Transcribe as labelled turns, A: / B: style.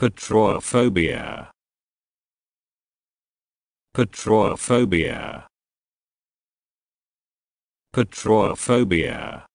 A: Petrophobia. Petrophobia. Petrophobia.